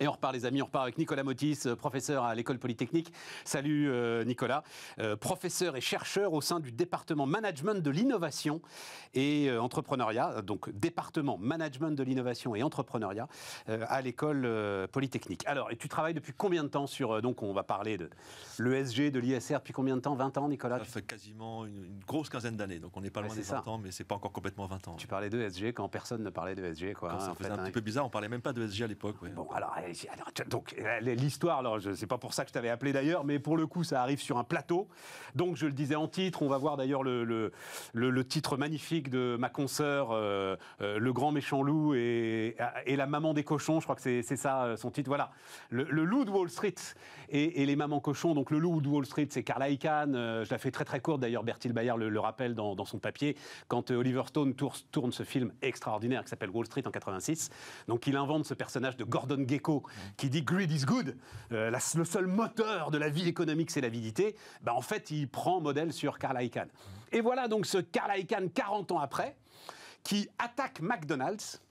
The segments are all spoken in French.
Et on repart les amis, on repart avec Nicolas Motis, euh, professeur à l'école polytechnique. Salut euh, Nicolas, euh, professeur et chercheur au sein du département management de l'innovation et entrepreneuriat, donc département management de l'innovation et entrepreneuriat à l'école polytechnique. Alors, et tu travailles depuis combien de temps sur, donc on va parler de l'ESG, de l'ISR, depuis combien de temps 20 ans Nicolas Ça fait quasiment une, grosse quinzaine d'années, donc on n'est pas loin des 20 ça. ans, mais c'est pas encore complètement 20 ans. Hein. Tu parlais d'ESG quand personne ne parlait d'ESG, e quoi. Hein, ça faisait fait, un petit hein. peu bizarre, on parlait même pas d'ESG e à l'époque. Bon, alors donc euh, l'histoire, alors je pas pour ça que je t'avais appelé d'ailleurs, mais pour le coup ça arrive sur un plateau. Donc je le disais en titre, on va voir d'ailleurs le, le, titre magnifique de ma consoeur, euh, euh, Le Grand Méchant Loup et, et, la Maman des Cochons, je crois que c'est ça son titre, voilà. Le, Loup de Wall Street et, les Mamans Cochons, donc le Loup de Wall Street c'est Carl Icahn, je la fais très très courte d'ailleurs, Bertil Bayard le, rappelle dans, son papier, quand Oliver Stone tourne, tourne ce film extraordinaire qui s'appelle Wall Street en 86, donc il invente ce personnage de Gordon Gecko qui dit greed is good, euh, le seul moteur de la vie économique c'est l'avidité, bah, en fait il prend modèle sur Carl Icahn. Et voilà donc ce Carl Icahn 40 ans après, qui attaque McDonald's,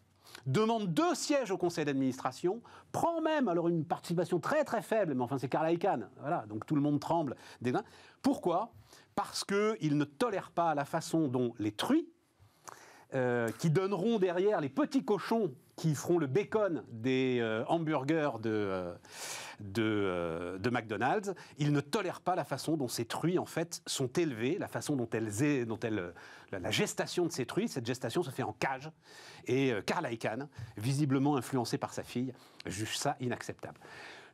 demande deux sièges au conseil d'administration, prend même alors une participation très très faible, mais enfin c'est Carl Icahn, voilà, donc tout le monde tremble. Pourquoi Parce qu'il ne tolère pas la façon dont les truies euh, qui donneront derrière les petits cochons qui feront le bacon des euh, hamburgers de, euh, de, McDonald's, ils ne tolèrent pas la façon dont ces truies, en fait, sont élevées, la façon dont elles... Dont elles la, gestation de ces truies, cette gestation se fait en cage. Et Karl Icahn, visiblement influencé par sa fille, juge ça inacceptable.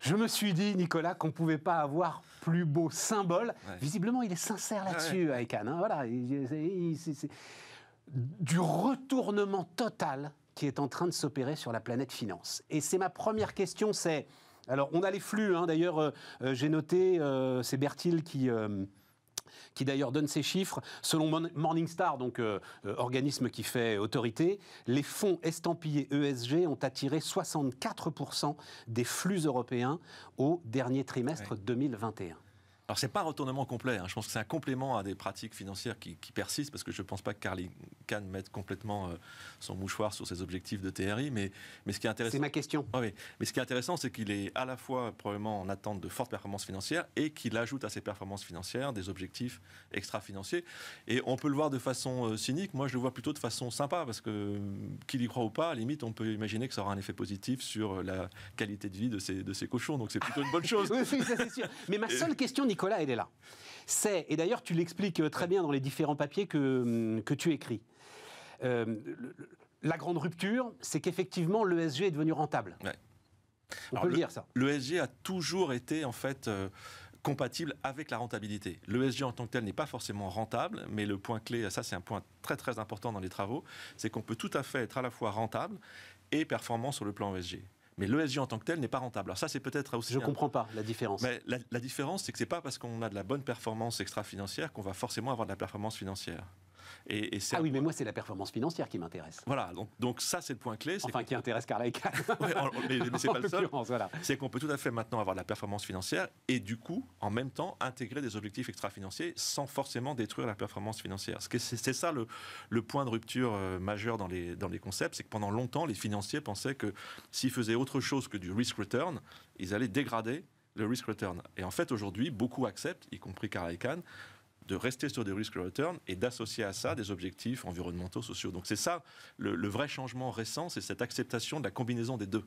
Je me suis dit, Nicolas, qu'on ne pouvait pas avoir plus beau symbole. Visiblement, il est sincère ah là-dessus, ouais. Hein. voilà, du retournement total qui est en train de s'opérer sur la planète finance. Et c'est ma première question, c'est... Alors, on a les flux, hein, d'ailleurs, euh, euh, j'ai noté, euh, c'est Bertil qui... d'ailleurs donne ces chiffres. Selon Morningstar, donc organisme qui fait autorité, les fonds estampillés ESG ont attiré 64% des flux européens au dernier trimestre 2021. Alors, c'est pas un retournement complet. Hein. Je pense que c'est un complément à des pratiques financières qui, persistent, parce que je ne pense pas que Carly Kahn mette complètement euh, son mouchoir sur ses objectifs de TRI. Mais, mais ce qui est intéressant. C'est ma question. Ah oui. Mais ce qui est intéressant, c'est qu'il est à la fois probablement en attente de fortes performances financières et qu'il ajoute à ses performances financières des objectifs extra-financiers. Et on peut le voir de façon euh, cynique. Moi, je le vois plutôt de façon sympa, parce que euh, qu'il y croit ou pas, à limite, on peut imaginer que ça aura un effet positif sur la qualité de vie de ses de ses cochons. Donc, c'est plutôt une bonne chose. oui, ça, sûr. Mais ma seule question, Nicolas, Nicolas, est là. C'est, et d'ailleurs tu l'expliques euh, très bien dans les différents papiers que, hum, tu écris, euh, la grande rupture, c'est qu'effectivement l'ESG est devenu rentable. On peut le, le, dire ça. L'ESG a toujours été en fait... Euh, compatible avec la rentabilité. L'ESG en tant que tel n'est pas forcément rentable, mais le point clé, ça c'est un point très très important dans les travaux, c'est qu'on peut tout à fait être à la fois rentable et performant sur le plan ESG mais l'ESG en tant que tel n'est pas rentable. Alors ça, c'est peut-être Je ne comprends pas la différence. la, la différence, c'est que ce n'est pas parce qu'on a de la bonne performance extra-financière qu'on va forcément avoir de la performance financière ah oui, mais moi, c'est la performance financière qui m'intéresse. Voilà, donc, ça, c'est le point clé. Enfin, qui intéresse Carla et mais, ce c'est pas le seul. C'est qu'on peut tout à fait maintenant avoir de la performance financière et du coup, en même temps, intégrer des objectifs extra-financiers sans forcément détruire la performance financière. C'est ça le, le, point de rupture euh, majeur dans les, dans les concepts, c'est que pendant longtemps, les financiers pensaient que s'ils faisaient autre chose que du risk-return, ils allaient dégrader le risk-return. Et en fait, aujourd'hui, beaucoup acceptent, y compris Carla et de rester sur des risques return et d'associer à ça des objectifs environnementaux, sociaux. Donc c'est ça le, vrai changement récent, c'est cette acceptation de la combinaison des deux.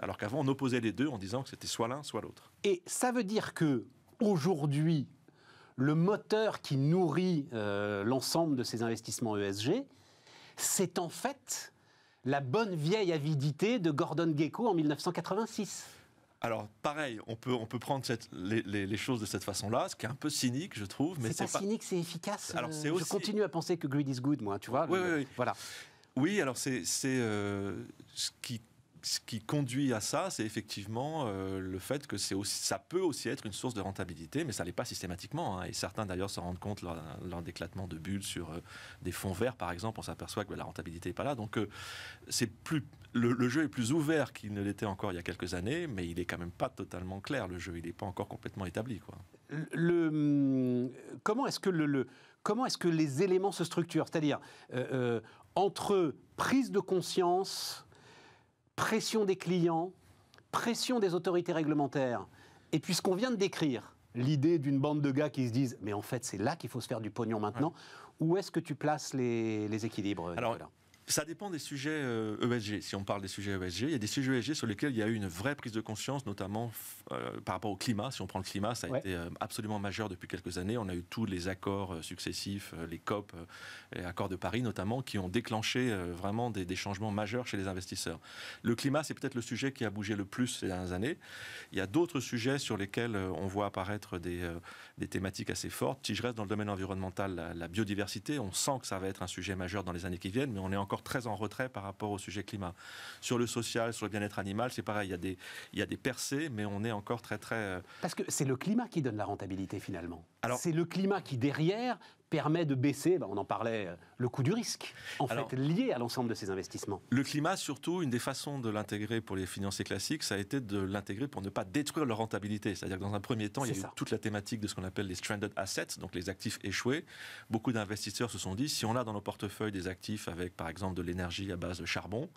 Alors qu'avant on opposait les deux en disant que c'était soit l'un, soit l'autre. Et ça veut dire que aujourd'hui, le moteur qui nourrit euh, l'ensemble de ces investissements ESG, c'est en fait la bonne vieille avidité de Gordon Gecko en 1986. Alors, pareil, on peut, on peut prendre les, choses de cette façon-là, ce qui est un peu cynique, je trouve. Mais c'est pas, cynique, c'est efficace. Euh, je continue à penser que greed is good, moi, tu vois. Oui, Voilà. Oui, alors c'est euh, ce qui ce qui conduit à ça, c'est effectivement euh, le fait que c'est aussi, ça peut aussi être une source de rentabilité, mais ça l'est pas systématiquement. Hein. et certains d'ailleurs s'en rendent compte lors, lors d'éclatements de bulles sur euh, des fonds verts, par exemple, on s'aperçoit que la rentabilité n'est pas là. Donc euh, c'est plus le, jeu est plus ouvert qu'il ne l'était encore il y a quelques années, mais il est quand même pas totalement clair. Le jeu, il n'est pas encore complètement établi. Quoi. Le, comment est-ce que comment est-ce que les éléments se structurent C'est-à-dire entre prise de conscience pression des clients, pression des autorités réglementaires, et puis qu'on vient de décrire, l'idée d'une bande de gars qui se disent mais en fait c'est là qu'il faut se faire du pognon maintenant, où est-ce que tu places les, les équilibres Alors, ça dépend des sujets ESG. Euh, e si on parle des sujets ESG, il y a des sujets ESG sur lesquels il y a eu une vraie prise de conscience, notamment euh, par rapport au climat. Si on prend le climat, ça a été euh, absolument majeur depuis quelques années. On a eu tous les accords successifs, les COP, les accords de Paris notamment, qui ont déclenché vraiment des, changements majeurs chez les investisseurs. Le climat, c'est peut-être le sujet qui a bougé le plus ces dernières années. Il y a d'autres sujets sur lesquels on voit apparaître des, thématiques assez fortes. Si je reste dans le domaine environnemental, la biodiversité, on sent que ça va être un sujet majeur dans les années qui viennent, mais on est encore très en retrait par rapport au sujet climat. Sur le social, sur le bien-être animal, c'est pareil, il y, a des, il y a des percées, mais on est encore très très... Euh, Parce que c'est le climat qui donne la rentabilité finalement. c'est le climat qui derrière permet de baisser, ben, on en parlait, euh, le coût du risque, en fait, lié à l'ensemble de ces investissements. Le climat, surtout, une des façons de l'intégrer pour les financiers classiques, ça a été de l'intégrer pour ne pas détruire leur rentabilité. C'est-à-dire que dans un premier temps, il y a eu toute la thématique de ce qu'on appelle les stranded assets, donc les actifs échoués. Beaucoup d'investisseurs se sont dit, si on a dans nos portefeuilles des actifs avec, par exemple, de l'énergie à base de charbon,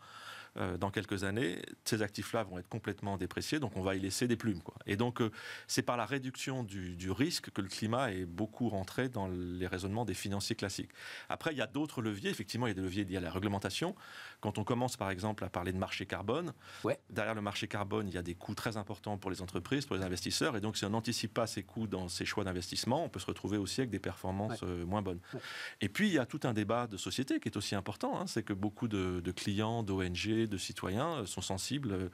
euh, dans quelques années, ces actifs-là vont être complètement dépréciés, donc on va y laisser des plumes. Quoi. Et donc, euh, c'est par la réduction du, risque que le climat est beaucoup rentré dans les raisonnements des financiers classiques. Après, il y a d'autres leviers. Effectivement, il y a des leviers liés à la réglementation. Quand on commence, par exemple, à parler de marché carbone, derrière le marché carbone, il y a des coûts très importants pour les entreprises, pour les investisseurs. Et donc, si on n'anticipe pas ces coûts dans ses choix d'investissement, on peut se retrouver aussi avec des performances euh, moins bonnes. Et puis, il y a tout un débat de société qui est aussi important. Hein. c'est que beaucoup de clients, d'ONG, de citoyens euh, sont sensibles euh,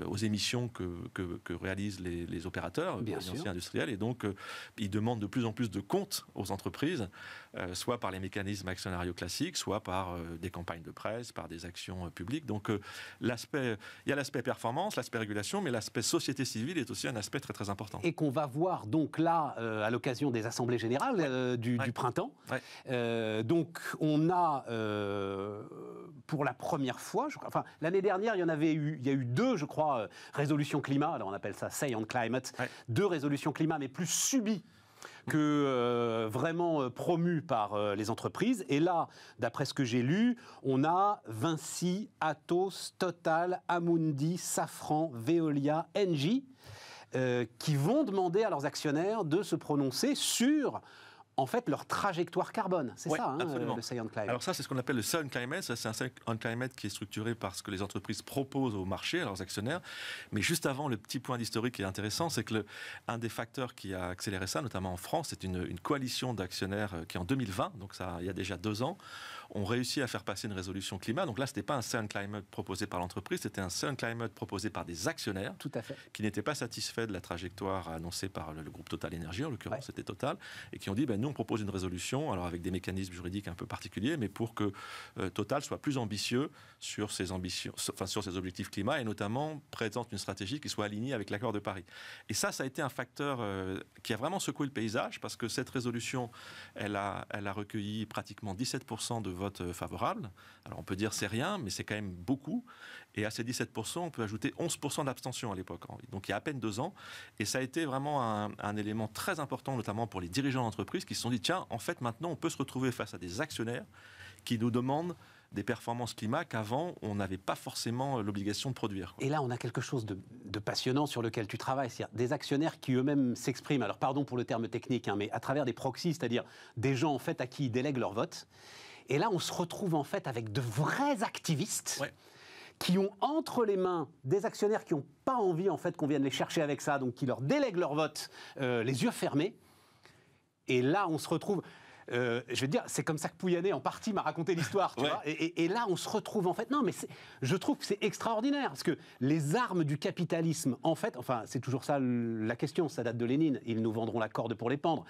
euh, aux émissions que, que, réalisent les, opérateurs, Bien les industriels, et donc ils demandent de plus en plus de comptes aux entreprises, soit par les mécanismes actionnariaux classiques, soit par des campagnes de presse, par des actions publiques. Donc l'aspect, il y a l'aspect performance, l'aspect régulation, mais l'aspect société civile est aussi un aspect très très important. Et qu'on va voir donc là à l'occasion des assemblées générales du, printemps. donc on a pour la première fois, enfin l'année dernière, il y en avait eu, il y a eu deux, je crois, euh, résolutions climat, alors on appelle ça Say on Climate, deux résolutions climat, mais plus subies que euh, vraiment euh, promues par les entreprises. Et là, d'après ce que j'ai lu, on a Vinci, Atos, Total, Amundi, Safran, Veolia, Engie. qui vont demander à leurs actionnaires de se prononcer sur en fait leur trajectoire carbone. C'est ça, hein, le Climate. Alors ça, c'est ce qu'on appelle le Science Climate. C'est un Climate qui est structuré par ce que les entreprises proposent au marché, à leurs actionnaires. Mais juste avant, le petit point d'historique qui est intéressant, c'est que le, un des facteurs qui a accéléré ça, notamment en France, c'est une, une, coalition d'actionnaires euh, qui, en 2020, donc ça, il y a déjà deux ans, ont réussi à faire passer une résolution climat. Donc là, ce n'était pas un Sun Climate proposé par l'entreprise, c'était un Sun Climate proposé par des actionnaires qui n'étaient pas satisfaits de la trajectoire annoncée par le, groupe Total Énergie, en l'occurrence c'était Total, et qui ont dit, ben, nous on propose une résolution, alors avec des mécanismes juridiques un peu particuliers, mais pour que euh, Total soit plus ambitieux sur ses, ambitions, enfin, sur ses objectifs climat, et notamment présente une stratégie qui soit alignée avec l'accord de Paris. Et ça, ça a été un facteur euh, qui a vraiment secoué le paysage, parce que cette résolution, elle a, elle a recueilli pratiquement 17% de vote favorable, Alors on peut dire c'est rien, mais c'est quand même beaucoup. Et à ces 17%, on peut ajouter 11% d'abstention à l'époque. Donc il y a à peine deux ans. Et ça a été vraiment un, élément très important, notamment pour les dirigeants d'entreprise qui se sont dit tiens, en fait, maintenant, on peut se retrouver face à des actionnaires qui nous demandent des performances climat qu'avant, on n'avait pas forcément l'obligation de produire. Et là, on a quelque chose de, passionnant sur lequel tu travailles, c'est-à-dire des actionnaires qui eux-mêmes s'expriment, alors pardon pour le terme technique, hein, mais à travers des proxys, c'est-à-dire des gens en fait à qui ils délèguent leur vote, et là, on se retrouve en fait avec de vrais activistes. qui ont entre les mains des actionnaires qui n'ont pas envie en fait qu'on vienne les chercher avec ça, donc qui leur délèguent leur vote euh, les yeux fermés. Et là, on se retrouve. Euh, je veux dire, c'est comme ça que Pouyanné en partie m'a raconté l'histoire, Et, et, là, on se retrouve en fait. Non, mais je trouve que c'est extraordinaire parce que les armes du capitalisme, en fait, enfin, c'est toujours ça la question. Ça date de Lénine. Ils nous vendront la corde pour les pendre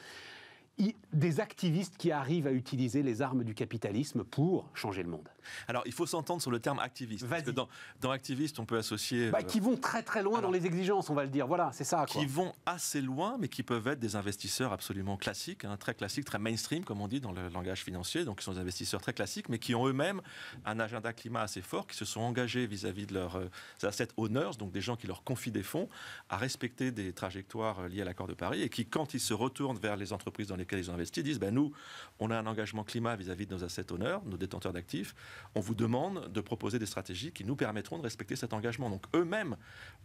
des activistes qui arrivent à utiliser les armes du capitalisme pour changer le monde. Alors, il faut s'entendre sur le terme activiste. Parce que dans, activiste, on peut associer. Bah, euh, qui vont très très loin dans les exigences, on va le dire. Voilà, c'est ça. Qui vont assez loin, mais qui peuvent être des investisseurs absolument classiques, hein, très classiques, très mainstream, comme on dit dans le langage financier. Donc, qui sont des investisseurs très classiques, mais qui ont eux-mêmes un agenda climat assez fort, qui se sont engagés vis-à-vis de leurs euh, assets owners, donc des gens qui leur confient des fonds, à respecter des trajectoires euh, liées à l'accord de Paris, et qui, quand ils se retournent vers les entreprises dans lesquelles ils ont investi, disent ben, nous, on a un engagement climat vis-à-vis -vis de nos assets owners, nos détenteurs d'actifs on vous demande de proposer des stratégies qui nous permettront de respecter cet engagement. Donc eux-mêmes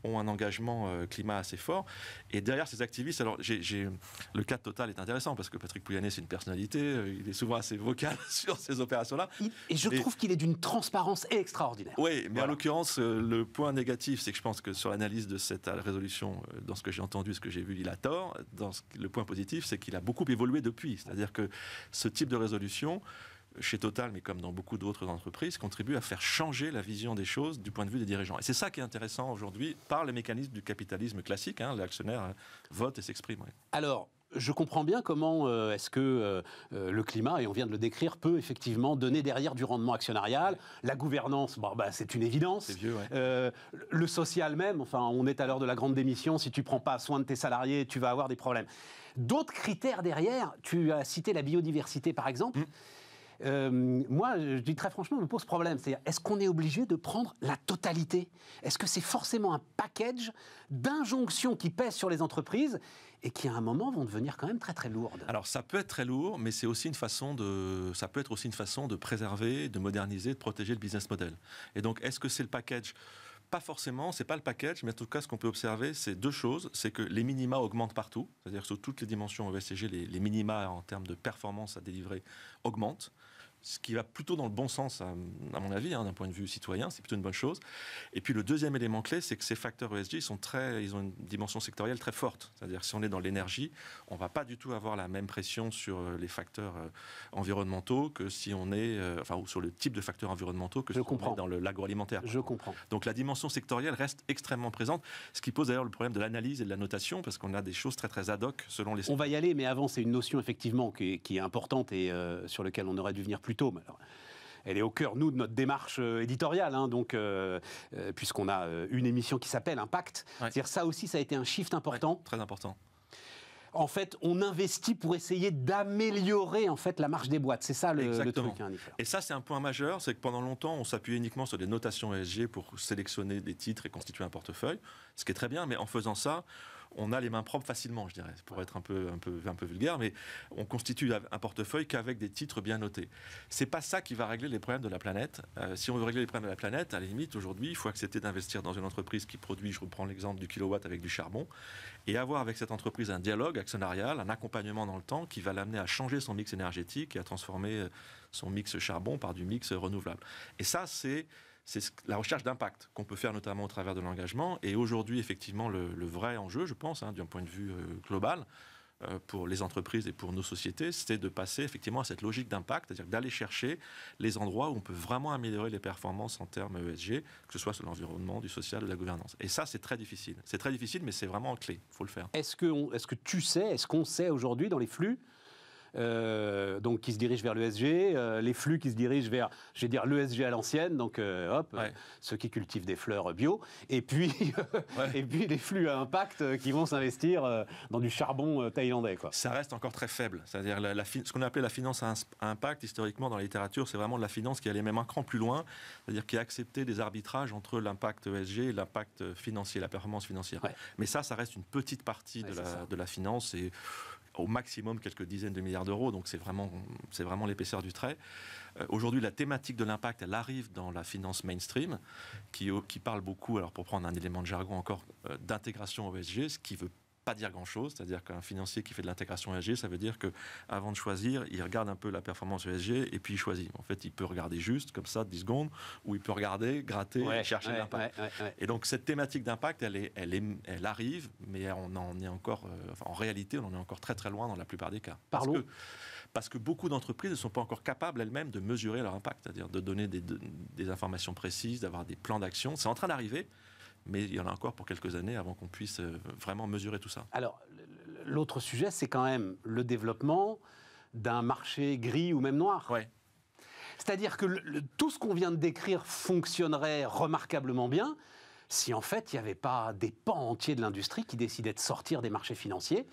ont un engagement euh, climat assez fort. Et derrière ces activistes, alors le cas Total est intéressant parce que Patrick Pouyanné, c'est une personnalité, euh, il est souvent assez vocal sur ces opérations-là. Et je trouve qu'il est d'une transparence extraordinaire. Oui, mais en l'occurrence, euh, le point négatif, c'est que je pense que sur l'analyse de cette résolution, dans ce que j'ai entendu, ce que j'ai vu, il a tort. Dans le point positif, c'est qu'il a beaucoup évolué depuis. C'est-à-dire que ce type de résolution, chez Total, mais comme dans beaucoup d'autres entreprises, contribue à faire changer la vision des choses du point de vue des dirigeants. Et c'est ça qui est intéressant aujourd'hui par les mécanismes du capitalisme classique. Hein, L'actionnaire euh, vote et s'exprime. Alors, je comprends bien comment euh, est-ce que euh, le climat, et on vient de le décrire, peut effectivement donner derrière du rendement actionnarial. La gouvernance, bah, c'est une évidence. le social même, enfin, on est à l'heure de la grande démission. Si tu prends pas soin de tes salariés, tu vas avoir des problèmes. D'autres critères derrière, tu as cité la biodiversité par exemple. Mmh. Euh, moi, je dis très franchement, on me pose problème. C'est est-ce qu'on est obligé de prendre la totalité Est-ce que c'est forcément un package d'injonctions qui pèsent sur les entreprises et qui à un moment vont devenir quand même très très lourdes. Alors ça peut être très lourd, mais c'est aussi une façon de, ça peut être aussi une façon de préserver, de moderniser, de protéger le business model. Et donc est-ce que c'est le package pas forcément, c'est pas le package, mais en tout cas, ce qu'on peut observer, c'est deux choses. C'est que les minima augmentent partout, c'est-à-dire que sur toutes les dimensions ESG, les, les minima en termes de performance à délivrer augmentent ce qui va plutôt dans le bon sens, à, mon avis, hein, d'un point de vue citoyen, c'est plutôt une bonne chose. Et puis le deuxième élément clé, c'est que ces facteurs ESG, sont très, ils ont une dimension sectorielle très forte. C'est-à-dire que si on est dans l'énergie, on ne va pas du tout avoir la même pression sur euh, les facteurs euh, environnementaux que si on est, euh, enfin, ou sur le type de facteurs environnementaux que si on est dans l'agroalimentaire. Je comprends. Donc la dimension sectorielle reste extrêmement présente, ce qui pose d'ailleurs le problème de l'analyse et de la notation, parce qu'on a des choses très très ad hoc selon les... On va y aller, mais avant, c'est une notion effectivement qui, est importante et sur laquelle on aurait dû venir plus alors, elle est au cœur, nous, de notre démarche euh, éditoriale, hein, donc, euh, euh, puisqu'on a une émission qui s'appelle Impact. dire ça aussi, ça a été un shift important. très important. En fait, on investit pour essayer d'améliorer en fait la marche des boîtes. C'est ça le, truc. Hein, et ça, c'est un point majeur, c'est que pendant longtemps, on s'appuyait uniquement sur des notations ESG pour sélectionner des titres et constituer un portefeuille, ce qui est très bien. Mais en faisant ça, on a les mains propres facilement, je dirais, pour être un peu, un peu, un peu vulgaire, mais on constitue un portefeuille qu'avec des titres bien notés. C'est pas ça qui va régler les problèmes de la planète. Euh, si on veut régler les problèmes de la planète, à la limite, aujourd'hui, il faut accepter d'investir dans une entreprise qui produit, je reprends l'exemple du kilowatt avec du charbon, et avoir avec cette entreprise un dialogue actionnarial, un accompagnement dans le temps qui va l'amener à changer son mix énergétique et à transformer euh, son mix charbon par du mix renouvelable. Et ça, c'est c'est la recherche d'impact qu'on peut faire notamment au travers de l'engagement. Et aujourd'hui, effectivement, le, vrai enjeu, je pense, hein, d'un point de vue euh, global, euh, pour les entreprises et pour nos sociétés, c'est de passer effectivement à cette logique d'impact, c'est-à-dire d'aller chercher les endroits où on peut vraiment améliorer les performances en termes ESG, que ce soit sur l'environnement, du social, de la gouvernance. Et ça, c'est très difficile. C'est très difficile, mais c'est vraiment en clé. Il faut le faire. est -ce que tu sais, est-ce qu'on sait aujourd'hui dans les flux euh, donc qui se dirigent vers l'ESG, euh, les flux qui se dirigent vers, je vais dire, l'ESG à l'ancienne, donc euh, hop, ceux qui cultivent des fleurs bio, et puis, et puis les flux à impact qui vont s'investir dans du charbon thaïlandais. Quoi. Ça reste encore très faible, c'est-à-dire la, ce qu'on appelait la finance à, impact historiquement dans la littérature, c'est vraiment de la finance qui allait même un cran plus loin, c'est-à-dire qui acceptait des arbitrages entre l'impact ESG et l'impact financier, la performance financière. Mais ça, ça reste une petite partie de la, de la finance et au maximum quelques dizaines de milliards d'euros, donc c'est vraiment, vraiment l'épaisseur du trait. Euh, aujourd'hui, la thématique de l'impact, elle arrive dans la finance mainstream, qui, qui parle beaucoup, alors pour prendre un élément de jargon encore, euh, d'intégration d'intégration SG, ce qui veut pas dire grand-chose, c'est-à-dire qu'un financier qui fait de l'intégration ESG, ça veut dire que avant de choisir, il regarde un peu la performance ESG et puis il choisit. En fait, il peut regarder juste comme ça 10 secondes, ou il peut regarder, gratter, chercher l'impact. et donc cette thématique d'impact, elle, est, elle, elle arrive, mais on en est encore, euh, en réalité, on en est encore très très loin dans la plupart des cas. Parce que, parce que beaucoup d'entreprises ne sont pas encore capables elles-mêmes de mesurer leur impact, c'est-à-dire de donner des informations précises, d'avoir des plans d'action. C'est en train d'arriver mais il y en a encore pour quelques années avant qu'on puisse euh, vraiment mesurer tout ça. Alors, l'autre sujet, c'est quand même le développement d'un marché gris ou même noir. C'est-à-dire que tout ce qu'on vient de décrire fonctionnerait remarquablement bien si en fait il n'y avait pas des pans entiers de l'industrie qui décidaient de sortir des marchés financiers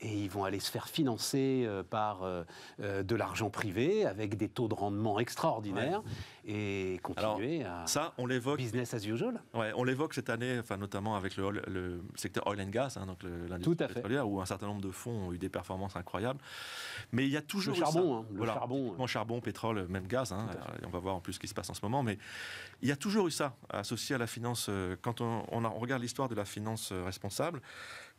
et ils vont aller se faire financer euh, par euh, euh, de l'argent privé avec des taux de rendement extraordinaires et continuer à ça, on l'évoque, business as usual. Ouais, on l'évoque cette année, enfin, notamment avec le, secteur oil and gas, hein, donc l'industrie pétrolière, où un certain nombre de fonds ont eu des performances incroyables. Mais il y a toujours le charbon, hein, le charbon, charbon, pétrole, même gaz. Hein, on va voir en plus ce qui se passe en ce moment, mais il y a toujours eu ça associé à la finance. Quand on, on regarde l'histoire de la finance responsable,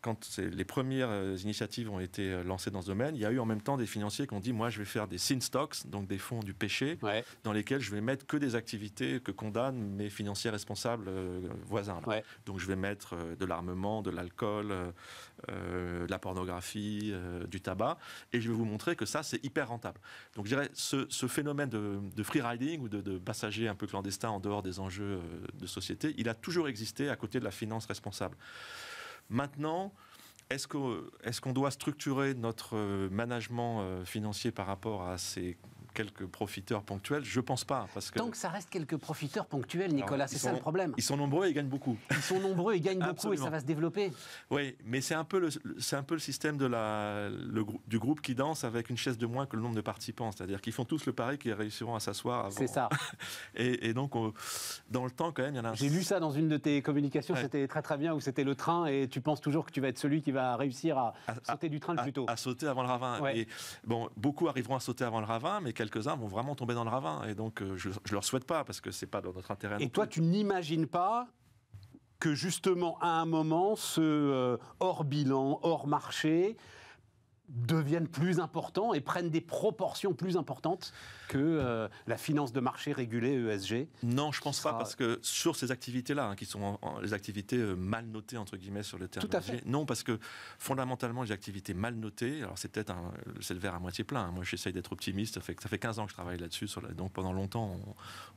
quand les premières euh, initiatives ont été euh, lancées dans ce domaine, il y a eu en même temps des financiers qui ont dit moi je vais faire des sin stocks, donc des fonds du péché, dans lesquels je vais mettre que des activités que condamnent mes financiers responsables euh, voisins. Donc je vais mettre de l'armement, de l'alcool, de la pornographie, du tabac, et je vais vous montrer que ça c'est hyper rentable. Donc je dirais ce, phénomène de, de freeriding ou de, de passagers un peu clandestin en dehors des enjeux de société, il a toujours existé à côté de la finance responsable. Maintenant, est-ce qu'on doit structurer notre euh, management euh, financier par rapport à ces quelques profiteurs ponctuels Je pense pas. Parce que... Tant que ça reste quelques profiteurs ponctuels, Nicolas, c'est ça le problème. Ils sont nombreux et ils gagnent beaucoup. Ils sont nombreux et gagnent beaucoup et ça va se développer. Oui, mais c'est un peu le, c'est un peu le système de la, le, du groupe qui danse avec une chaise de moins que le nombre de participants. C'est-à-dire qu'ils font tous le pari qu'ils réussiront à s'asseoir avant. C'est ça. et, donc, dans le temps, quand même, il y en a J'ai lu ça dans une de tes communications, c'était très très bien, où c'était le train et tu penses toujours que tu vas être celui qui va réussir à, sauter du train le plus tôt. À, sauter avant le ravin. bon, beaucoup arriveront à sauter avant le ravin, mais quelques-uns vont vraiment tomber dans le ravin. Et donc, euh, je ne leur souhaite pas, parce que ce n'est pas dans notre intérêt. Et toi, tu n'imagines pas que justement, à un moment, ce euh, hors bilan, hors marché, deviennent plus importants et prennent des proportions plus importantes que euh, la finance de marché régulée ESG Non, je pense pas, parce que sur ces activités-là, hein, qui sont les activités euh, mal notées, entre guillemets, sur le terme. Non, parce que fondamentalement, les activités mal notées, alors c'est peut-être le verre à moitié plein, hein. moi j'essaye d'être optimiste, ça fait, ça fait 15 ans que je travaille là-dessus, donc pendant longtemps,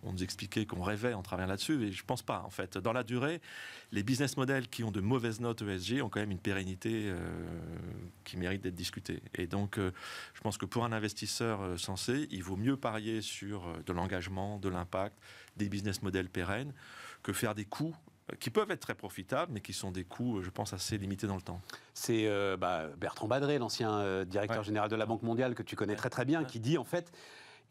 on, nous expliquait qu'on rêvait en travaillant là-dessus, et je pense pas, en fait. Dans la durée, les business models qui ont de mauvaises notes ESG ont quand même une pérennité euh, qui mérite d'être discutée et donc, euh, je pense que pour un investisseur euh, sensé, il vaut mieux parier sur euh, de l'engagement, de l'impact, des business models pérennes, que faire des coûts qui peuvent être très profitables, mais qui sont des coûts, je pense, assez limités dans le temps. C'est bah, Bertrand Badré, l'ancien directeur général de la Banque mondiale, que tu connais très très bien, qui dit en fait,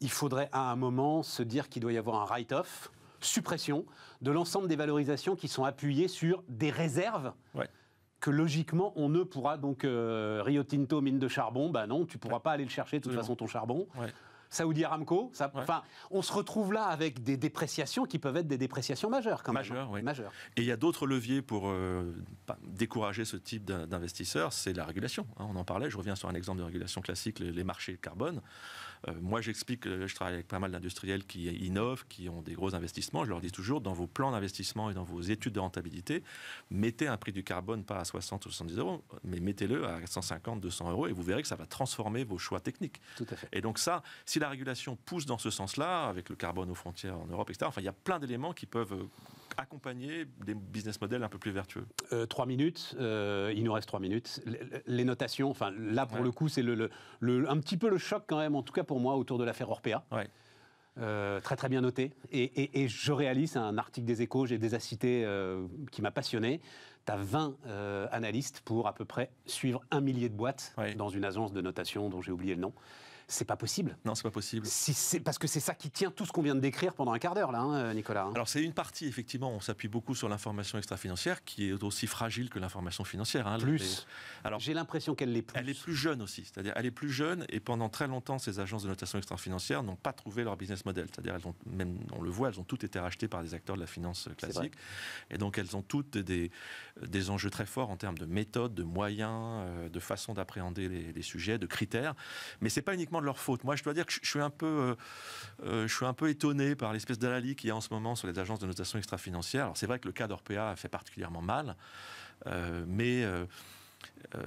il faudrait à un moment se dire qu'il doit y avoir un write-off, suppression, de l'ensemble des valorisations qui sont appuyées sur des réserves que logiquement, on ne pourra donc euh, Rio Tinto, mine de charbon, ben non, tu pourras pas aller le chercher de toute façon ton charbon. Ouais. Aramco, ça, Enfin, on se retrouve là avec des dépréciations qui peuvent être des dépréciations majeures quand hein. Oui. Et il y a d'autres leviers pour euh, décourager ce type d'investisseurs, c'est la régulation. Hein. on en parlait, je reviens sur un exemple de régulation classique, les, marchés de carbone. Euh, moi, j'explique, je travaille avec pas mal d'industriels qui innovent, qui ont des gros investissements. Je leur dis toujours, dans vos plans d'investissement et dans vos études de rentabilité, mettez un prix du carbone pas à 60 ou 70 euros, mais mettez-le à 150, 200 euros et vous verrez que ça va transformer vos choix techniques. Tout à Et donc ça, si la régulation pousse dans ce sens-là, avec le carbone aux frontières en Europe, etc., enfin, il y a plein d'éléments qui peuvent accompagner des business models un peu plus vertueux euh, Trois minutes, euh, il nous reste trois minutes. Les, notations, enfin là pour le coup, c'est le, un petit peu le choc quand même, en tout cas pour moi, autour de l'affaire Orpea. Euh, très très bien noté. Et, je réalise un article des échos, j'ai déjà cité, qui m'a passionné. Tu as 20 analystes pour à peu près suivre un millier de boîtes dans une agence de notation dont j'ai oublié le nom c'est pas possible. Non, c'est pas possible. parce que c'est ça qui tient tout ce qu'on vient de décrire pendant un quart d'heure, là, hein, euh, Nicolas. Hein. Alors, c'est une partie, effectivement, on s'appuie beaucoup sur l'information extra-financière, qui est aussi fragile que l'information financière. Hein. plus. Alors, J'ai l'impression qu'elle l'est plus. Elle est plus jeune aussi, c'est-à-dire elle est plus jeune, et pendant très longtemps, ces agences de notation extra-financière n'ont pas trouvé leur business model. C'est-à-dire, elles ont, même, on le voit, elles ont toutes été rachetées par des acteurs de la finance euh, classique. Et donc, elles ont toutes des, euh, des enjeux très forts en termes de méthodes, de moyens, de façon d'appréhender les, les, sujets, de critères. Mais c'est pas uniquement de leur faute. Moi, je dois dire que je suis un peu, euh, euh, je suis un peu étonné par l'espèce d'analyse qu'il y a en ce moment sur les agences de notation extra-financière. Alors, c'est vrai que le cas d'Orpea a fait particulièrement mal, euh, mais.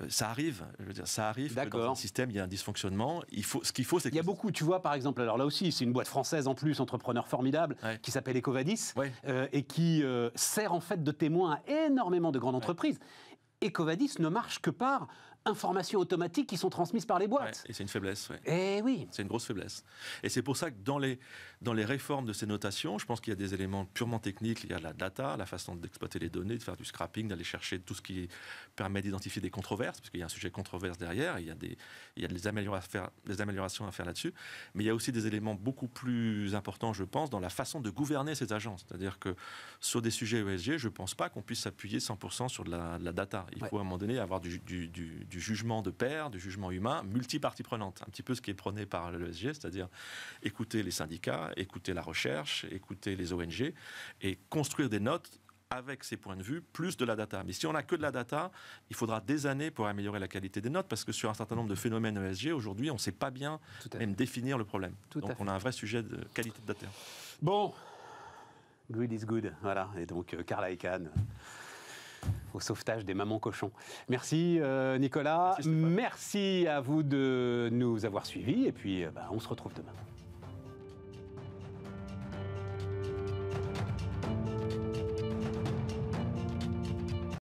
ça arrive, je veux dire, ça arrive. dans un système, il y a un dysfonctionnement. Il faut, ce qu'il faut, c'est. Il y a beaucoup, tu vois, par exemple. Alors là aussi, c'est une boîte française en plus, entrepreneur formidable, qui s'appelle Ecovadis et qui sert en fait de témoin à énormément de grandes entreprises. Ecovadis ne marche que par informations automatiques qui sont transmises par les boîtes. et c'est une faiblesse. Et eh oui. C'est une grosse faiblesse. Et c'est pour ça que dans les, dans les réformes de ces notations, je pense qu'il y a des éléments purement techniques, il y a la data, la façon d'exploiter les données, de faire du scrapping, d'aller chercher tout ce qui permet d'identifier des controverses, parce qu'il y a un sujet controverse derrière, il y a des, il y a des, améliorations, à faire, des améliorations à faire là-dessus. Mais il y a aussi des éléments beaucoup plus importants, je pense, dans la façon de gouverner ces agences. C'est-à-dire que sur des sujets ESG, je ne pense pas qu'on puisse s'appuyer 100% sur de la, data. Il faut à un moment donné avoir du du jugement de pair, du jugement humain, multi-parties prenantes. Un petit peu ce qui est prôné par l'ESG, c'est-à-dire écouter les syndicats, écouter la recherche, écouter les ONG et construire des notes avec ces points de vue, plus de la data. Mais si on n'a que de la data, il faudra des années pour améliorer la qualité des notes, parce que sur un certain nombre de phénomènes ESG, aujourd'hui, on ne sait pas bien même définir le problème. donc on a un vrai sujet de qualité de data. Bon, good is good, voilà, et donc euh, Carla et au sauvetage des mamans cochons. Merci euh, Nicolas, merci, à vous de nous avoir suivis et puis euh, bah, on se retrouve demain.